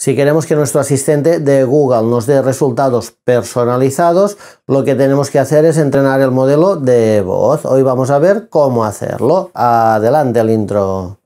Si queremos que nuestro asistente de Google nos dé resultados personalizados, lo que tenemos que hacer es entrenar el modelo de voz. Hoy vamos a ver cómo hacerlo. Adelante el intro.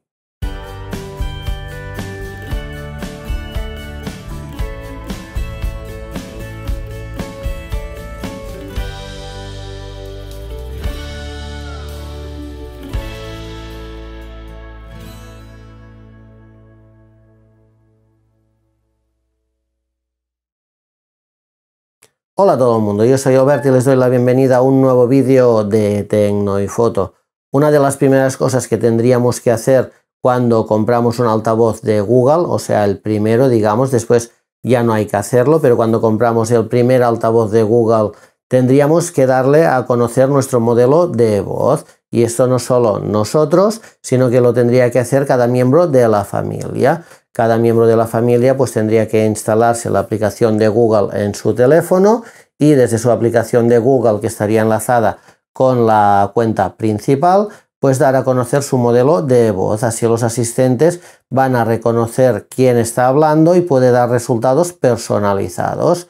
Hola a todo el mundo, yo soy Obert y les doy la bienvenida a un nuevo vídeo de Tecno y Foto. Una de las primeras cosas que tendríamos que hacer cuando compramos un altavoz de Google, o sea, el primero, digamos, después ya no hay que hacerlo, pero cuando compramos el primer altavoz de Google tendríamos que darle a conocer nuestro modelo de voz. Y esto no solo nosotros, sino que lo tendría que hacer cada miembro de la familia. Cada miembro de la familia pues tendría que instalarse la aplicación de Google en su teléfono y desde su aplicación de Google que estaría enlazada con la cuenta principal, pues dar a conocer su modelo de voz. Así los asistentes van a reconocer quién está hablando y puede dar resultados personalizados.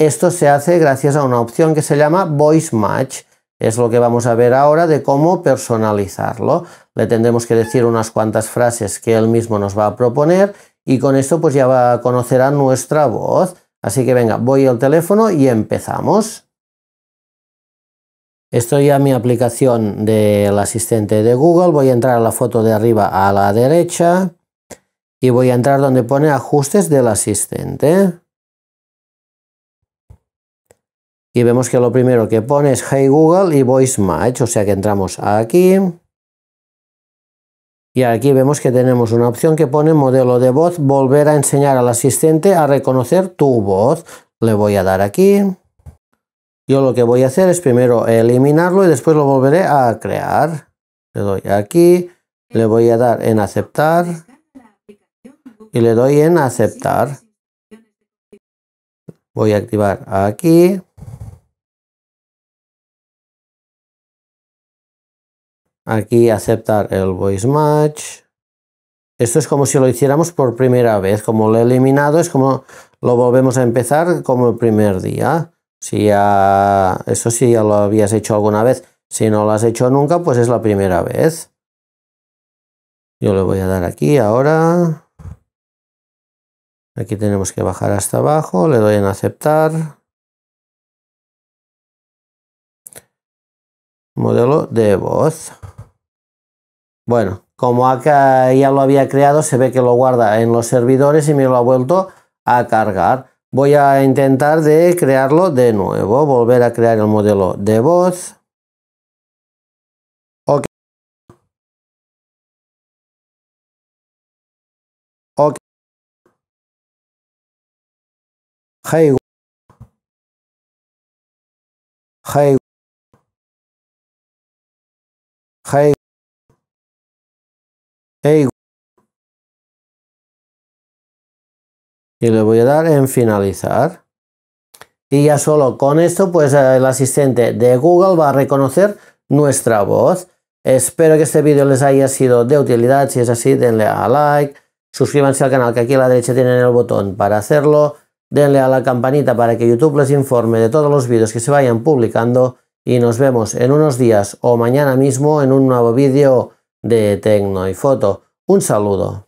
Esto se hace gracias a una opción que se llama Voice Match. Es lo que vamos a ver ahora de cómo personalizarlo. Le tendremos que decir unas cuantas frases que él mismo nos va a proponer y con esto pues ya va a conocerá nuestra voz. Así que venga, voy al teléfono y empezamos. Estoy a mi aplicación del asistente de Google, voy a entrar a la foto de arriba a la derecha y voy a entrar donde pone ajustes del asistente. y vemos que lo primero que pone es Hey Google y Voice Match, o sea que entramos aquí y aquí vemos que tenemos una opción que pone modelo de voz, volver a enseñar al asistente a reconocer tu voz. Le voy a dar aquí. Yo lo que voy a hacer es primero eliminarlo y después lo volveré a crear. Le doy aquí, le voy a dar en aceptar y le doy en aceptar. Voy a activar aquí Aquí aceptar el voice match. Esto es como si lo hiciéramos por primera vez. Como lo he eliminado, es como lo volvemos a empezar como el primer día. Si eso sí ya lo habías hecho alguna vez. Si no lo has hecho nunca, pues es la primera vez. Yo le voy a dar aquí ahora. Aquí tenemos que bajar hasta abajo. Le doy en aceptar. Modelo de voz. Bueno, como acá ya lo había creado, se ve que lo guarda en los servidores y me lo ha vuelto a cargar. Voy a intentar de crearlo de nuevo, volver a crear el modelo de voz. Ok. Ok. Hey. Hey. Hey. Y le voy a dar en finalizar. Y ya solo con esto, pues eh, el asistente de Google va a reconocer nuestra voz. Espero que este vídeo les haya sido de utilidad. Si es así, denle a like. Suscríbanse al canal, que aquí a la derecha tienen el botón para hacerlo. Denle a la campanita para que YouTube les informe de todos los vídeos que se vayan publicando. Y nos vemos en unos días o mañana mismo en un nuevo vídeo de Tecno y Foto. Un saludo.